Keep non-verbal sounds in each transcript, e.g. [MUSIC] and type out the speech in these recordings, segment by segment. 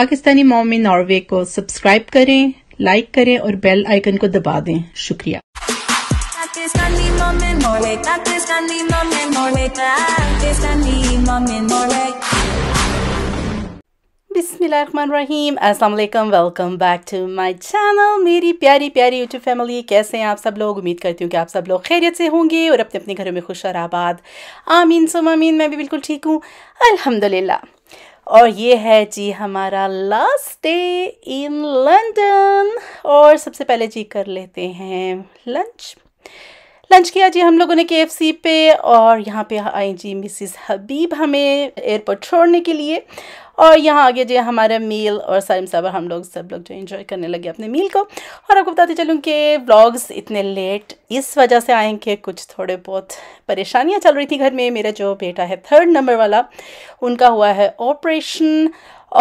पाकिस्तानी मोमी नॉर्वे को सब्सक्राइब करें लाइक करें और बेल आइकन को दबा दें शुक्रिया Pakistani welcome back to my channel मेरी प्यारी प्यारी यूट्यूब फैमिली कैसे हैं आप सब लोग उम्मीद करती हूँ कि आप सब लोग खैरियत से होंगे और अपने अपने घरों में खुश और आबाद आमीन सुम आमीन मैं भी बिल्कुल ठीक हूँ अल्हम्दुलिल्लाह और ये है जी हमारा लास्ट डे इन लंदन और सबसे पहले जी कर लेते हैं लंच लंच किया जी हम लोगों ने के पे और यहाँ पे आई जी मिसिस हबीब हमें एयरपोर्ट छोड़ने के लिए और यहाँ आगे जो हमारा मील और सारे साबर हम लोग सब लोग जो इन्जॉय करने लगे अपने मील को और आपको बताते चलूँ कि ब्लॉग्स इतने लेट इस वजह से आए कि कुछ थोड़े बहुत परेशानियाँ चल रही थी घर में मेरा जो बेटा है थर्ड नंबर वाला उनका हुआ है ऑपरेशन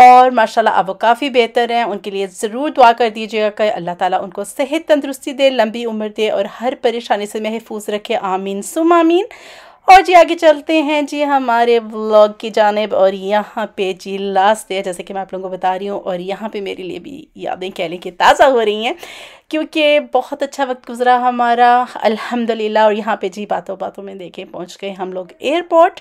और माशाल्लाह अब वो काफ़ी बेहतर हैं उनके लिए ज़रूर दुआ कर दीजिएगा कि अल्लाह ताला उनको सेहत तंदरुस्ती दे लंबी उम्र दे और हर परेशानी से महफूज रखे आमीन सुम आमीन और जी आगे चलते हैं जी हमारे ब्लॉग की जानब और यहाँ पे जी लास्ट है जैसे कि मैं आप लोगों को बता रही हूँ और यहाँ पे मेरे लिए भी यादें कह लें कि ताज़ा हो रही हैं क्योंकि बहुत अच्छा वक्त गुजरा हमारा अल्हम्दुलिल्लाह और यहाँ पे जी बातों बातों में देखें पहुँच गए हम लोग एयरपोर्ट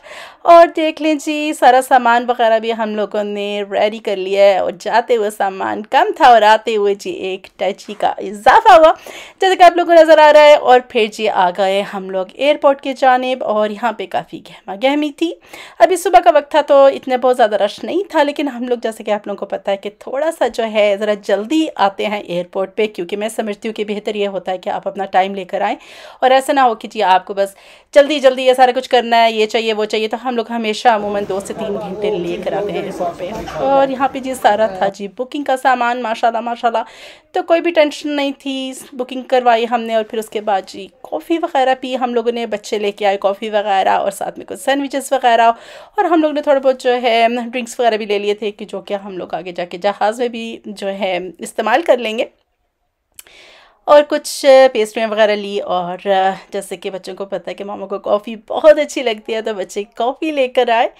और देख लें जी सारा सामान वगैरह भी हम लोगों ने रेडी कर लिया है और जाते हुए सामान कम था और आते हुए जी एक टची का इजाफा हुआ जैसे कि आप लोगों को नज़र आ रहा है और फिर जी आ गए हम लोग एयरपोर्ट की जानब और यहाँ पर काफ़ी गहमा गहमी थी अभी सुबह का वक्त था तो इतना बहुत ज़्यादा रश नहीं था लेकिन हम लोग जैसे कि आप लोगों को पता है कि थोड़ा सा जो है ज़रा जल्दी आते हैं एयरपोर्ट पर क्योंकि मैं समझती हूँ कि बेहतर ये होता है कि आप अपना टाइम लेकर आएँ और ऐसा ना हो कि जी आपको बस जल्दी जल्दी ये सारा कुछ करना है ये चाहिए वो चाहिए तो हम लोग हमेशा अमूमन दो से तीन घंटे लेकर आते हैं पर और यहाँ पर जी सारा था जी बुकिंग का सामान माशाला माशाला तो कोई भी टेंशन नहीं थी बुकिंग करवाई हमने और फिर उसके बाद जी कॉफ़ी वगैरह पी हम लोगों ने बच्चे लेके आए कॉफ़ी वगैरह और साथ में कुछ सैंडविचेस वगैरह और हम लोग ने थोड़ा बहुत जो है ड्रिंक्स वगैरह भी ले लिए थे कि जो कि हम लोग आगे जाके जहाज़ में भी जो है इस्तेमाल कर लेंगे और कुछ पेस्ट्रियाँ वगैरह ली और जैसे कि बच्चों को पता है कि मामा को कॉफ़ी बहुत अच्छी लगती है तो बच्चे कॉफ़ी लेकर आए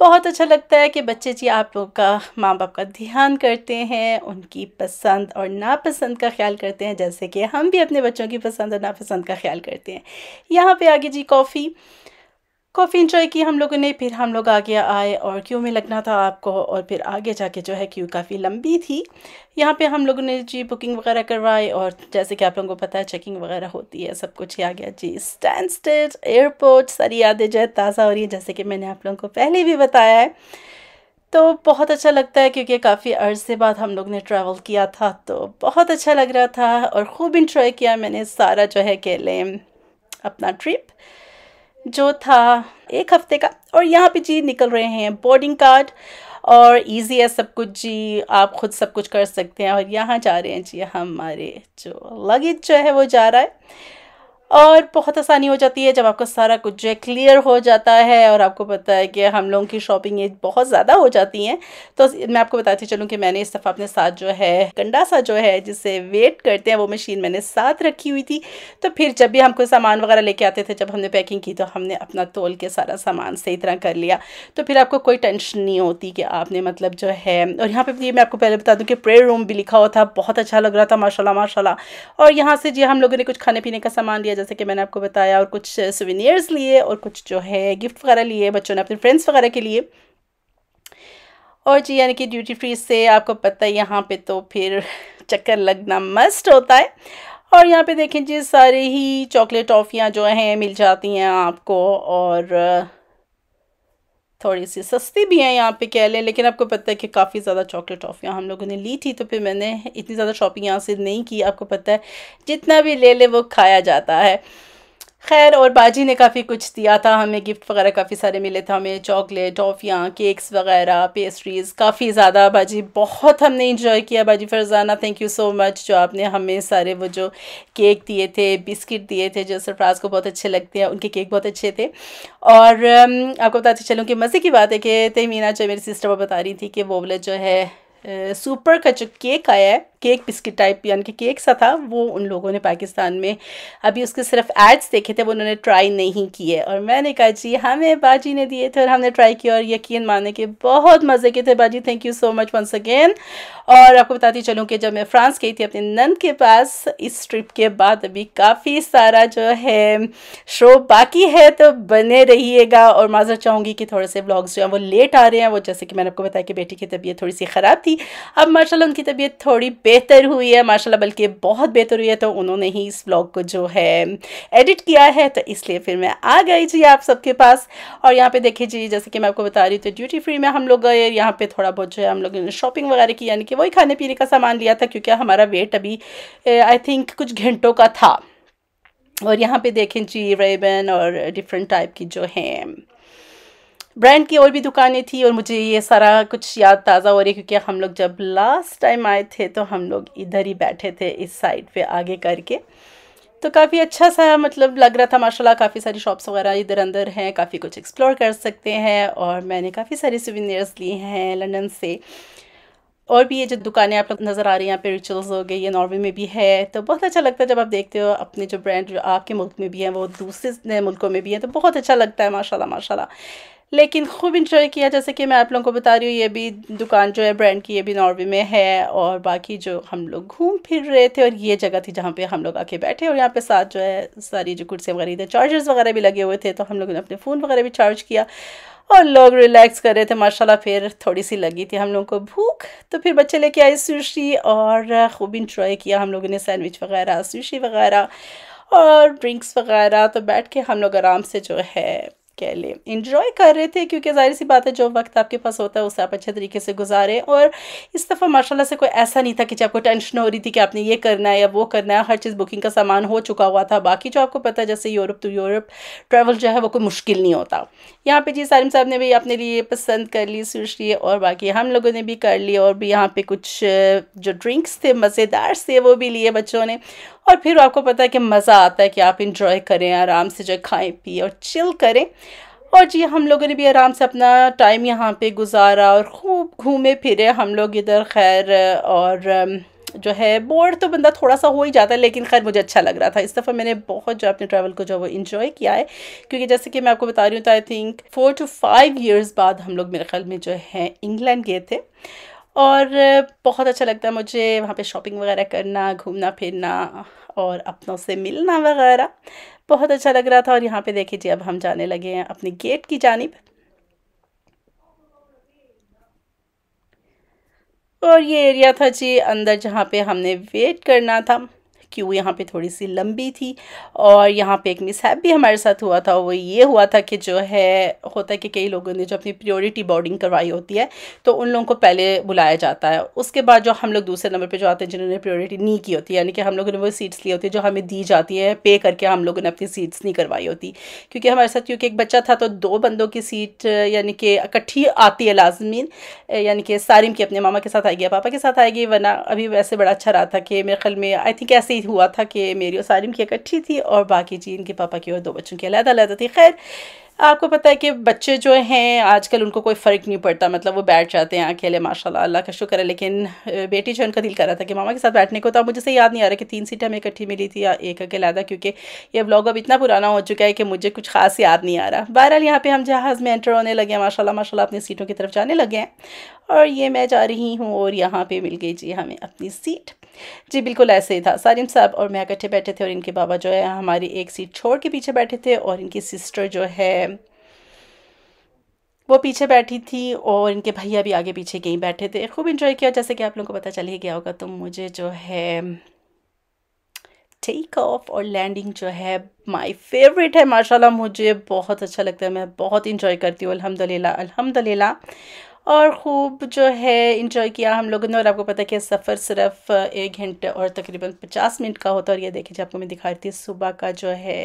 बहुत अच्छा लगता है कि बच्चे जी आप लोग का माँ बाप का ध्यान करते हैं उनकी पसंद और नापसंद का ख्याल करते हैं जैसे कि हम भी अपने बच्चों की पसंद और नापसंद का ख्याल करते हैं यहाँ पे आगे जी कॉफ़ी कॉफ़ी इंजॉय की हम लोगों ने फिर हम लोग आगे आए और क्यों में लगना था आपको और फिर आगे जाके जो है क्यों काफ़ी लंबी थी यहाँ पे हम लोगों ने जी बुकिंग वगैरह करवाई और जैसे कि आप लोगों को पता है चेकिंग वगैरह होती है सब कुछ ही आ गया जी स्टेज एयरपोर्ट सारी यादें जो है ताज़ा हो रही है जैसे कि मैंने आप लोगों को पहले भी बताया है तो बहुत अच्छा लगता है क्योंकि काफ़ी अर्से बाद हम लोग ने ट्रैवल किया था तो बहुत अच्छा लग रहा था और ख़ूब इंजॉय किया मैंने सारा जो है कह लें अपना ट्रिप जो था एक हफ्ते का और यहाँ पे जी निकल रहे हैं बोर्डिंग कार्ड और इजी है सब कुछ जी आप खुद सब कुछ कर सकते हैं और यहाँ जा रहे हैं जी हमारे जो लगेज जो है वो जा रहा है और बहुत आसानी हो जाती है जब आपका सारा कुछ जो है क्लियर हो जाता है और आपको पता है कि हम लोगों की शॉपिंग ये बहुत ज़्यादा हो जाती हैं तो मैं आपको बताती चलूँ कि मैंने इस दफ़ा अपने साथ जो है सा जो है जिससे वेट करते हैं वो मशीन मैंने साथ रखी हुई थी तो फिर जब भी हम कोई सामान वगैरह लेके आते थे जब हमने पैकिंग की तो हमने अपना तोल के सारा सामान सही तरह कर लिया तो फिर आपको कोई टेंशन नहीं होती कि आपने मतलब जो है और यहाँ पर भी मैं आपको पहले बता दूँ कि प्रेयर रूम भी लिखा हुआ था बहुत अच्छा लग रहा था माशाला माशाला और यहाँ से जी हम लोगों ने कुछ खाने पीने का सामान लिया जैसे कि मैंने आपको बताया और कुछ सुविनियर्स लिए और कुछ जो है गिफ्ट वगैरह लिए बच्चों ने अपने फ्रेंड्स वगैरह के लिए और जी यानी कि ड्यूटी फ्री से आपको पता है यहाँ पे तो फिर [LAUGHS] चक्कर लगना मस्ट होता है और यहाँ पे देखें जी सारे ही चॉकलेट टॉफ़ियाँ जो हैं मिल जाती हैं आपको और थोड़ी सी सस्ती भी हैं यहाँ पे कह लें लेकिन आपको पता है कि काफ़ी ज़्यादा चॉकलेट टॉफ़ियाँ हम लोगों ने ली थी तो फिर मैंने इतनी ज़्यादा शॉपिंग यहाँ से नहीं की आपको पता है जितना भी ले ले वो खाया जाता है खैर और बाजी ने काफ़ी कुछ दिया था हमें गिफ्ट वगैरह काफ़ी सारे मिले थे हमें चॉकलेट टॉफ़ियाँ केक्स वगैरह पेस्ट्रीज़ काफ़ी ज़्यादा बाजी बहुत हमने इंजॉय किया बाजी Farzana thank you so much जो आपने हमें सारे वो जो केक दिए थे बिस्किट दिए थे जो सरफराज को बहुत अच्छे लगते हैं उनके केक बहुत अच्छे थे और आपको बताते चलूँ कि मज़े की बात है कि तेमीना जो मेरी सिस्टर वो बता रही थी कि वो बोले जो है सुपर का जो केक आया है केक बिस्किट टाइप यानी कि केक सा था वो उन लोगों ने पाकिस्तान में अभी उसके सिर्फ एड्स देखे थे वो उन्होंने ट्राई नहीं किए और मैंने कहा जी हमें बाजी ने दिए थे और हमने ट्राई किया और यकीन माने कि बहुत मज़े के थे बाजी thank you so much once again और आपको बताती चलूँ कि जब मैं फ्रांस गई थी अपने नंद के पास इस ट्रिप के बाद अभी काफ़ी सारा जो है शो बाकी है तो बने रहिएगा और माजर चाहूँगी कि थोड़े से ब्लॉग्स जो हैं वो लेट आ रहे हैं वो जैसे कि मैंने आपको बताया कि बेटी की तबीयत थोड़ी सी ख़राब थी अब माशाल्लाह उनकी तबीयत थोड़ी बेहतर हुई है माशाल्लाह बल्कि बहुत बेहतर हुई है तो उन्होंने ही इस ब्लॉग को जो है एडिट किया है तो इसलिए फिर मैं आ गई जी आप सबके पास और यहाँ पे देखिए जी जैसे कि मैं आपको बता रही हूँ तो ड्यूटी फ्री में हम लोग गए यहाँ पे थोड़ा बहुत जो है हम लोगों ने शॉपिंग वगैरह की यानी कि वही खाने पीने का सामान लिया था क्योंकि हमारा वेट अभी आई थिंक कुछ घंटों का था और यहाँ पे देखें जी रेबन और डिफरेंट टाइप की जो हैं ब्रांड की और भी दुकानें थी और मुझे ये सारा कुछ याद ताज़ा हो रही है क्योंकि हम लोग जब लास्ट टाइम आए थे तो हम लोग इधर ही बैठे थे इस साइड पे आगे करके तो काफ़ी अच्छा सा मतलब लग रहा था माशाल्लाह काफ़ी सारी शॉप्स वगैरह इधर अंदर हैं काफ़ी कुछ एक्सप्लोर कर सकते हैं और मैंने काफ़ी सारे सुविनियर्स लिए हैं लंदन से और भी ये जो दुकानें आप लोग नज़र आ रही हैं यहाँ पे रिचुअल्स हो गए ये नॉर्वे में भी है तो बहुत अच्छा लगता है जब आप देखते हो अपने जो ब्रांड जो आपके मुल्क में भी हैं वो दूसरे मुल्कों में भी हैं तो बहुत अच्छा लगता है माशाल्लाह माशाल्लाह लेकिन खूब इंजॉय किया जैसे कि मैं आप लोगों को बता रही हूँ ये भी दुकान जो है ब्रांड की ये भी नॉर्वे में है और बाकी जो हम लोग घूम फिर रहे थे और ये जगह थी जहाँ पे हम लोग आके बैठे और यहाँ पे साथ जो है सारी जो कुर्सियाँ वगैरह थे चार्जर्स वगैरह भी लगे हुए थे तो हम लोगों ने अपने फ़ोन वगैरह भी चार्ज किया और लोग रिलैक्स कर रहे थे माशाल्लाह फिर थोड़ी सी लगी थी हम लोगों को भूख तो फिर बच्चे लेके आए सुशी और खूब इंजॉय किया हम लोगों ने सैंडविच वगैरह सुशी वगैरह और ड्रिंक्स वगैरह तो बैठ के हम लोग आराम से जो है कह लें इन्जॉय कर रहे थे क्योंकि जाहिर सी बात है जो वक्त आपके पास होता है उसे आप अच्छे तरीके से गुजारें और इस दफ़ा माशाल्लाह से कोई ऐसा नहीं था कि आपको टेंशन हो रही थी कि आपने ये करना है या वो करना है हर चीज़ बुकिंग का सामान हो चुका हुआ था बाकी जो आपको पता है जैसे यूरोप टू यूरोप ट्रैवल जो है वो कोई मुश्किल नहीं होता यहाँ पर जी सालिम साहब ने भी अपने लिए पसंद कर ली सूश लिए और बाकी हम लोगों ने भी कर लिए और भी यहाँ पर कुछ जो ड्रिंक्स थे मज़ेदार से वो भी लिए बच्चों ने और फिर आपको पता है कि मज़ा आता है कि आप इंजॉय करें आराम से जो खाएं पिए और चिल करें और जी हम लोगों ने भी आराम से अपना टाइम यहाँ पे गुजारा और खूब घूमे फिरे हम लोग इधर खैर और जो है बोर्ड तो बंदा थोड़ा सा हो ही जाता है लेकिन खैर मुझे अच्छा लग रहा था इस दफ़ा मैंने बहुत जो अपने ट्रैवल को जो वो इन्जॉय किया है क्योंकि जैसे कि मैं आपको बता रही हूँ तो I think four to five years बाद हम लोग मेरे ख्याल में जो है इंग्लैंड गए थे और बहुत अच्छा लगता है मुझे वहाँ पे शॉपिंग वगैरह करना घूमना फिरना और अपनों से मिलना वगैरह बहुत अच्छा लग रहा था और यहाँ पे देखिए जी अब हम जाने लगे हैं अपने गेट की जानब और ये एरिया था जी अंदर जहाँ पे हमने वेट करना था कि वो यहाँ पे थोड़ी सी लंबी थी और यहाँ पे एक मिसहैप भी हमारे साथ हुआ था वो ये हुआ था कि जो है होता है कि कई लोगों ने जो अपनी प्रियोरिटी बोर्डिंग करवाई होती है तो उन लोगों को पहले बुलाया जाता है उसके बाद जो हम लोग दूसरे नंबर पर जो आते हैं जिन्होंने प्रियोरिटी नहीं की होती यानी कि हम लोगों ने वो सीट्स ली होती है जो हमें दी जाती है पे करके हम लोगों ने अपनी सीट्स नहीं करवाई होती क्योंकि हमारे साथ क्योंकि एक बच्चा था तो दो बंदों की सीट यानी कि इकट्ठी आती है लाजमीन यानी कि सारिम की अपने मामा के साथ आएगी पापा के साथ आएगी वरना अभी वैसे बड़ा अच्छा रहा था कि मेरे ख्याल में आई थिंक ऐसे ही हुआ था कि मेरी और सारिम की इकट्ठी थी और बाकी जी इनके पापा की और दो बच्चों की अलहदा अलहदा थी खैर आपको पता है कि बच्चे जो हैं आजकल उनको कोई फ़र्क नहीं पड़ता मतलब वो बैठ जाते हैं अकेले माशाल्लाह अल्लाह का शुक्र है लेकिन बेटी जो उनका दिल कर रहा था कि मामा के साथ बैठने को तो मुझे से याद नहीं आ रहा कि तीन सीटें हमें इकट्ठी मिली थी या एक अकेलादा क्योंकि ये ब्लॉग अब इतना पुराना हो चुका है कि मुझे कुछ खास याद नहीं आ रहा बहरहाल यहाँ पर हम जहाज़ में एंटर होने लगे हैं माशा माशा अपनी सीटों की तरफ जाने लगे हैं और ये मैं जा रही हूँ और यहाँ पर मिल गई जी हमें अपनी सीट जी बिल्कुल ऐसे ही था सारिम साहब और मैं इकट्ठे बैठे थे और इनके बाबा जो है हमारी एक सीट छोड़ के पीछे बैठे थे और इनकी सिस्टर जो है वो पीछे बैठी थी और इनके भैया भी आगे पीछे कहीं बैठे थे खूब इन्जॉय किया जैसे कि आप लोगों को पता चल ही गया होगा तो मुझे जो है टेक ऑफ और लैंडिंग जो है माय फेवरेट है माशाल्लाह मुझे बहुत अच्छा लगता है मैं बहुत इंजॉय करती हूँ अलहमद अल्हम्दुलिल्लाह और ख़ूब जो है इंजॉय किया हम लोगों ने और आपको पता है कि सफ़र सिर्फ एक घंटे और तकरीबन पचास मिनट का होता है और ये देखिए आपको मैं दिखा रही थी सुबह का जो है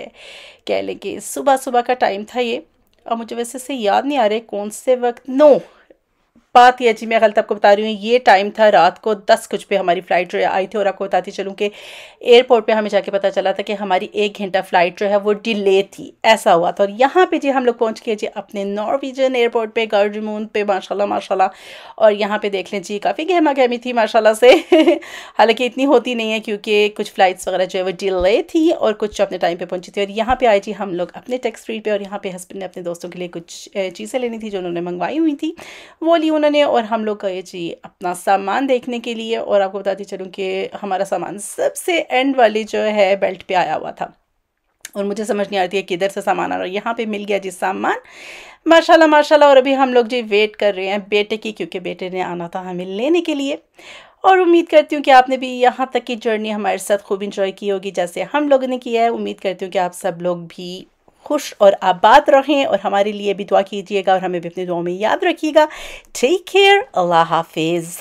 कह लें कि सुबह सुबह का टाइम था ये अब मुझे वैसे से याद नहीं आ रहे कौन से वक्त नो बात यह जी मैं गलत आपको बता रही हूँ ये टाइम था रात को दस कुछ पे हमारी फ़्लाइट जो आई थी और आपको बताती चलूँ कि एयरपोर्ट पे हमें जाके पता चला था कि हमारी एक घंटा फ़्लाइट जो है वो डिले थी ऐसा हुआ था और यहाँ पे जी हम लोग पहुँच गए जी अपने नॉर्वीजन एयरपोर्ट पे गर्जमून पे माशाल्लाह माशाल्लाह और यहाँ पे देख लें जी काफ़ी गहमा गहमी थी माशाला से [LAUGHS] हालाँकि इतनी होती नहीं है क्योंकि कुछ फ़्लाइट्स वगैरह जो है वो डिले थी और कुछ अपने टाइम पर पहुँची थी और यहाँ पर आए जी हम लोग अपने टैक्स फ्री पे और यहाँ पर हस्बैंड ने अपने दोस्तों के लिए कुछ चीज़ें लेनी थी जो उन्होंने मंगवाई हुई थी वो ली उन्होंने और हम लोग गए जी अपना सामान देखने के लिए और आपको बताती चलूँ कि हमारा सामान सबसे एंड वाली जो है बेल्ट पे आया हुआ था और मुझे समझ नहीं आती है किधर से सामान आ रहा है यहाँ पे मिल गया जी सामान माशाल्लाह माशाल्लाह और अभी हम लोग जी वेट कर रहे हैं बेटे की क्योंकि बेटे ने आना था हमें लेने के लिए और उम्मीद करती हूँ कि आपने भी यहाँ तक की जर्नी हमारे साथ खूब इंजॉय की होगी जैसे हम लोगों ने किया है उम्मीद करती हूँ कि आप सब लोग भी खुश और आबाद रहें और हमारे लिए भी दुआ कीजिएगा और हमें भी अपनी दुआओं में याद रखिएगा टेक केयर अल्लाह हाफिज़